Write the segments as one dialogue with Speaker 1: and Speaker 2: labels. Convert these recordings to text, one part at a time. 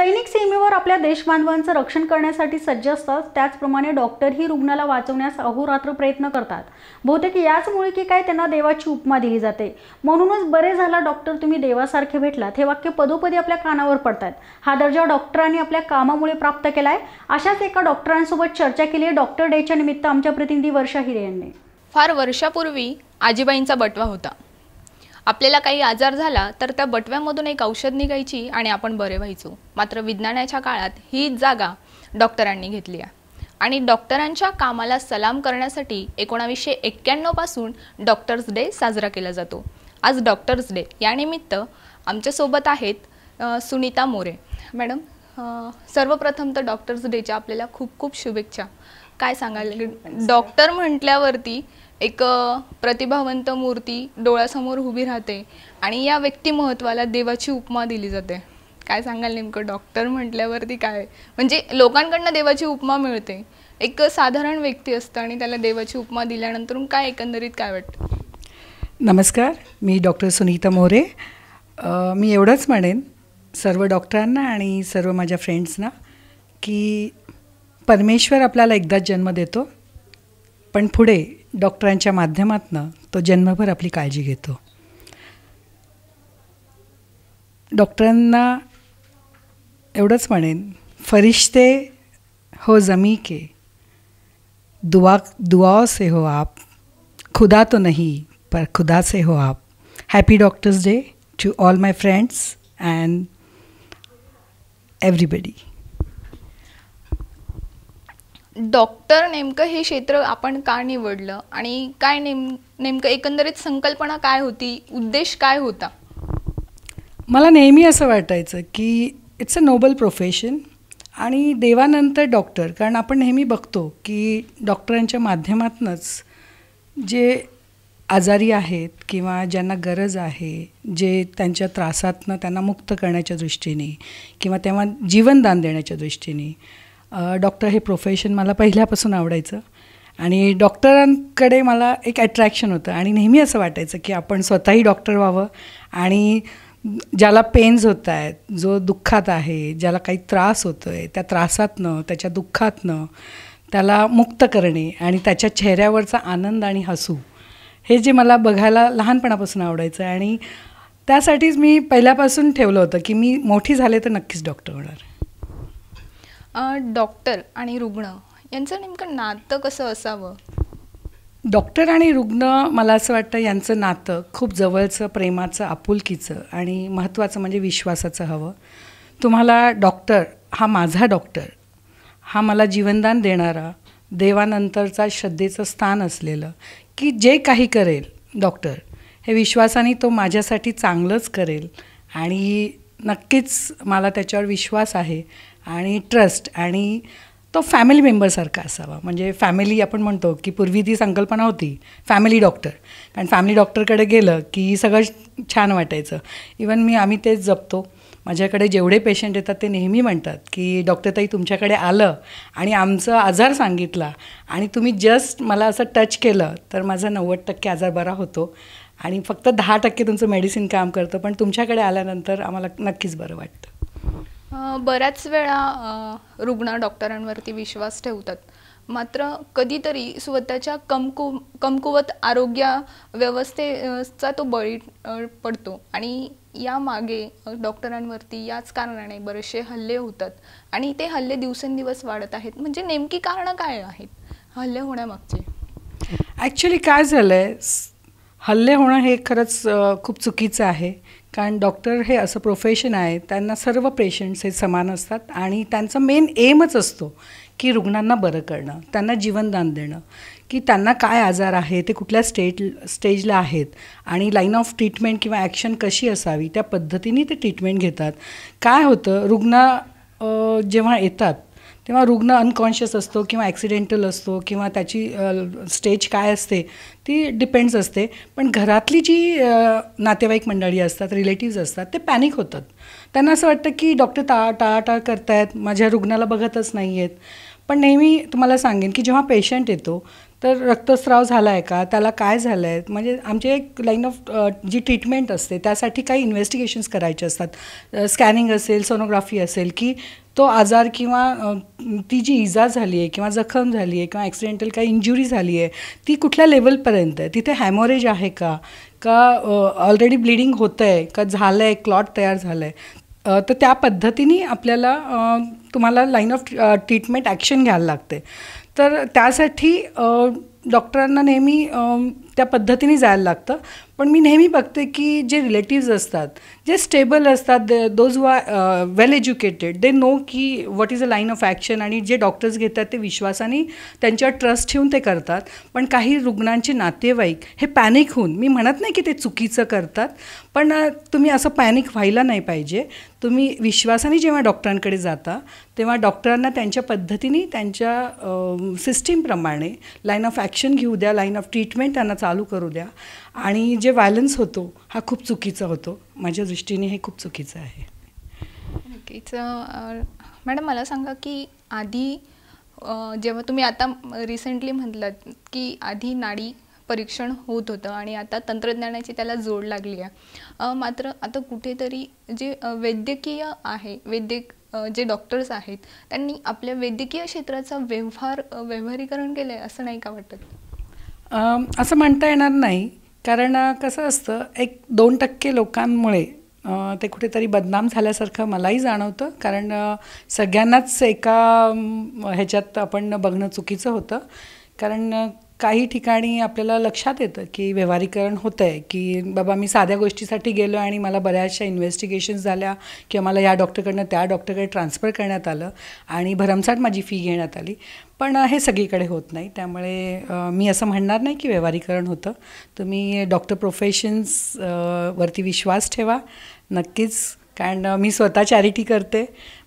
Speaker 1: सैनिक सीमेवर आपल्या देशबांधवांचं रक्षण करण्यासाठी सज्ज असतात त्याचप्रमाणे डॉक्टरही रुग्णाला वाचवण्यास अहोरात्र प्रयत्न करतात बहुतेक याचमुळे की काय त्यांना देवाची उपमा दिली जाते म्हणूनच बरे झाला डॉक्टर तुम्ही देवासारखे भेटलात हे वाक्य पदोपदी आपल्या कानावर पडतात हा दर्जा डॉक्टरांनी आपल्या कामामुळे प्राप्त केलाय अशाच एका डॉक्टरांसोबत चर्चा केली आहे डॉक्टर डेच्या
Speaker 2: निमित्त आमच्या प्रतिनिधी वर्षा हिरे यांनी फार वर्षापूर्वी आजीबाईंचा बटवा होता आपल्याला काही आजार झाला तर त्या बटव्यामधून एक औषध निघायची आणि आपण बरे व्हायचो मात्र विज्ञानाच्या काळात ही जागा डॉक्टरांनी घेतली आहे आणि डॉक्टरांच्या कामाला सलाम करण्यासाठी एकोणावीसशे एक्क्याण्णवपासून डॉक्टर्स डे साजरा केला जातो आज डॉक्टर्स डे यानिमित्त आमच्यासोबत आहेत सुनीता मोरे मॅडम सर्वप्रथम तर डॉक्टर्स डेच्या आपल्याला खूप खूप शुभेच्छा काय सांगायला डॉक्टर म्हटल्यावरती एक प्रतिभावंत मूर्ती डोळ्यासमोर उभी राहते आणि या व्यक्तिमहत्वाला देवाची उपमा दिली जाते काय सांगाल नेमकं डॉक्टर म्हटल्यावरती काय म्हणजे लोकांकडनं देवाची उपमा मिळते एक साधारण व्यक्ती असतं आणि त्याला देवाची उपमा दिल्यानंतर काय एकंदरीत काय वाटतं
Speaker 1: नमस्कार मी डॉक्टर सुनीता मोरे मी एवढंच म्हणेन सर्व डॉक्टरांना आणि सर्व माझ्या फ्रेंड्सना की परमेश्वर आपल्याला एकदाच जन्म देतो पण पुढे डॉक्टरांच्या माध्यमातून तो जन्मभर आपली काळजी घेतो डॉक्टरांना एवढंच म्हणेन फरिश्ते हो जमी के दुआ दुआओ से हो आप खुदा तो नहीं पर खुदा से हो आप happy doctors day to all my friends and everybody
Speaker 2: doctor नेमकं हे क्षेत्र आपण का निवडलं आणि काय नेम नेमकं एकंदरीत संकल्पना काय होती उद्देश काय होता
Speaker 1: मला नेहमी असं वाटायचं की इट्स अ नोबल प्रोफेशन आणि देवानंतर डॉक्टर कारण आपण नेहमी बघतो की डॉक्टरांच्या माध्यमातूनच जे आजारी आहेत किंवा ज्यांना गरज आहे जे त्यांच्या त्रासातनं त्यांना मुक्त करण्याच्या दृष्टीने किंवा तेव्हा जीवनदान देण्याच्या दृष्टीने डॉक्टर हे प्रोफेशन मला पहिल्यापासून आवडायचं आणि डॉक्टरांकडे मला एक अट्रॅक्शन होतं आणि नेहमी असं वाटायचं की आपण स्वतःही डॉक्टर व्हावं आणि ज्याला पेन्स होत आहेत जो दुःखात आहे ज्याला काही त्रास होतो आहे त्या त्रासातनं त्याच्या दुःखातनं त्याला मुक्त करणे आणि त्याच्या चेहऱ्यावरचा आनंद आणि हसू हे जे मला बघायला लहानपणापासून आवडायचं आणि त्यासाठीच मी पहिल्यापासून ठेवलं होतं की मी मोठी झाले तर नक्कीच डॉक्टर होणार
Speaker 2: डॉक्टर आणि रुग्ण यांचं नेमकं नातं कसं असावं
Speaker 1: डॉक्टर आणि रुग्ण मला असं वाटतं यांचं नातं खूप जवळचं प्रेमाचं आपुलकीचं आणि महत्त्वाचं म्हणजे विश्वासाचं हवं तुम्हाला डॉक्टर हा माझा डॉक्टर हा मला जीवनदान देणारा देवानंतरचा श्रद्धेचं स्थान असलेलं की जे काही करेल डॉक्टर हे विश्वासाने तो माझ्यासाठी चांगलंच करेल आणि नक्कीच मला त्याच्यावर विश्वास आहे आणि ट्रस्ट आणि तो फॅमिली मेंबरसारखा असावा म्हणजे फॅमिली आपण म्हणतो की पूर्वी ती संकल्पना होती फॅमिली डॉक्टर कारण फॅमिली डॉक्टरकडे गेलं की सगळं छान वाटायचं इवन मी आम्ही तेच जपतो माझ्याकडे जेवढे पेशंट येतात ते नेहमी म्हणतात की डॉक्टर ताई तुमच्याकडे आलं आणि आमचं आजार सांगितला आणि तुम्ही जस्ट मला असं टच केलं तर माझा नव्वद टक्के आजार बरा होतो आणि फक्त दहा टक्के तुमचं मेडिसिन काम करतं पण तुमच्याकडे आल्यानंतर आम्हाला नक्कीच बरं वाटतं
Speaker 2: बऱ्याच वेळा रुग्ण डॉक्टरांवरती विश्वास ठेवतात मात्र कधीतरी स्वतःच्या कमकु कमकुवत आरोग्य व्यवस्थेचा तो बळी पडतो आणि या मागे डॉक्टरांवरती याच कारणाने बरेचसे हल्ले होतात आणि ते हल्ले दिवसेंदिवस वाढत आहेत म्हणजे नेमकी कारणं काय आहेत हल्ले होण्यामागचे
Speaker 1: ॲक्च्युली काय झालं आहे हल्ले होणं हे खरंच खूप चुकीचं आहे कारण डॉक्टर हे असं प्रोफेशन आहे त्यांना सर्व पेशंट्स हे समान असतात आणि त्यांचा मेन एमच असतो की रुग्णांना बरं करणं त्यांना जीवनदान देणं की त्यांना काय आजार आहे ते कुठल्या स्टेट स्टेजला आहेत आणि लाईन ऑफ ट्रीटमेंट किंवा ॲक्शन कशी असावी त्या पद्धतीने ते ट्रीटमेंट घेतात काय होतं रुग्ण जेव्हा येतात तेव्हा रुग्ण अनकॉन्शियस असतो किंवा ॲक्सिडेंटल असतो किंवा त्याची स्टेज काय असते ती डिपेंड्स असते पण घरातली जी नातेवाईक मंडळी असतात रिलेटिव्ज असतात ते पॅनिक होतात त्यांना असं वाटतं की डॉक्टर टा टाळाटाळ करतायत माझ्या रुग्णाला बघतच नाही आहेत पण नेहमी तुम्हाला सांगेन की जेव्हा पेशंट येतो तर रक्तस्राव झाला आहे का त्याला काय झालं आहे म्हणजे आमचे एक लाईन ऑफ जी ट्रीटमेंट असते त्यासाठी काही इन्व्हेस्टिगेशन्स करायचे असतात स्कॅनिंग असेल सोनोग्राफी असेल की तो आजार किंवा ती जी इजा झाली आहे किंवा जखम झाली आहे किंवा ॲक्सिडेंटल काही इंजुरी झाली आहे ती कुठल्या लेवलपर्यंत आहे तिथे हॅमोरेज आहे का का ऑलरेडी ब्लिडिंग होतं आहे का झालं आहे क्लॉट तयार झालं आहे तर त्या पद्धतीने आपल्याला तुम्हाला लाईन ऑफ ट्रीटमेंट ॲक्शन घ्यायला लागते तर त्यासाठी डॉक्टरांना नेहमी त्या पद्धतीने जायला लागतं पण मी नेहमी बघते की जे रिलेटिव्ज असतात जे स्टेबल असतात those who well educated they know की what is a line of action आणि जे डॉक्टर्स घेतात ते विश्वासाने त्यांच्यावर ट्रस्ट ठेवून ते करतात पण काही रुग्णांचे नातेवाईक हे पॅनिक होऊन मी म्हणत नाही की ते चुकीचं करतात पण तुम्ही असं पॅनिक व्हायला नाही पाहिजे तुम्ही विश्वासाने जेव्हा डॉक्टरांकडे जाता तेव्हा डॉक्टरांना त्यांच्या पद्धतीने त्यांच्या सिस्टीमप्रमाणे लाईन ऑफ ॲक्शन घेऊ द्या लाईन ऑफ ट्रीटमेंट त्यांना चालू चालू करू द्या आणि जे व्हायलन्स होतो हा खूप चुकीचा होतो माझ्या दृष्टीने हे खूप चुकीचं आहे
Speaker 2: मॅडम मला सांगा की आधी जेव्हा तुम्ही आता रिसेंटली म्हटलं की आधी नाडी परीक्षण होत होतं आणि आता तंत्रज्ञानाची त्याला जोड लागली आहे मात्र आता कुठेतरी जे वैद्यकीय आहे वैद्यक जे डॉक्टर्स आहेत त्यांनी आपल्या वैद्यकीय क्षेत्राचा व्यवहार व्यवहारीकरण केलं आहे असं नाही का वाटत
Speaker 1: असं म्हणता येणार नाही कारण कसं असतं एक दोन टक्के लोकांमुळे ते कुठेतरी बदनाम झाल्यासारखं मलाही जाणवतं कारण सगळ्यांनाच एका ह्याच्यात आपण बघणं चुकीचं होतं कारण काही ठिकाणी आपल्याला लक्षात येतं की व्यवहारीकरण होतं आहे की बाबा मी साध्या गोष्टीसाठी गेलो आणि मला बऱ्याचशा इन्व्हेस्टिगेशन झाल्या किंवा मला या डॉक्टरकडनं त्या डॉक्टरकडे ट्रान्सफर करण्यात आलं आणि भरमसाठ माझी फी घेण्यात आली पण हे सगळीकडे होत नाही त्यामुळे मी असं म्हणणार नाही की व्यवहारीकरण होतं तुम्ही डॉक्टर प्रोफेशन्स वरती विश्वास ठेवा नक्कीच कारण मी स्वतः चॅरिटी करते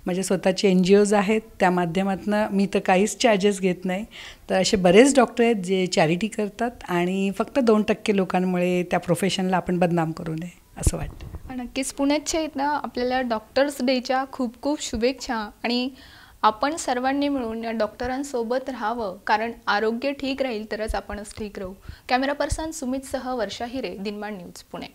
Speaker 1: माझ्या स्वतःचे एन जी ओज आहेत त्या माध्यमातून मी तर काहीच चार्जेस घेत नाही तर असे बरेच डॉक्टर आहेत जे चॅरिटी करतात आणि फक्त दोन टक्के लोकांमुळे त्या प्रोफेशनला आपण बदनाम करू नये असं वाटतं
Speaker 2: नक्कीच पुण्याच्या ना आपल्याला डॉक्टर्स डेच्या खूप खूप शुभेच्छा आणि आपण सर्वांनी मिळून या डॉक्टरांसोबत राहावं कारण आरोग्य ठीक राहील तरच आपणच ठीक राहू कॅमेरा पर्सन सुमितसह वर्षा हिरे दिनमान न्यूज पुणे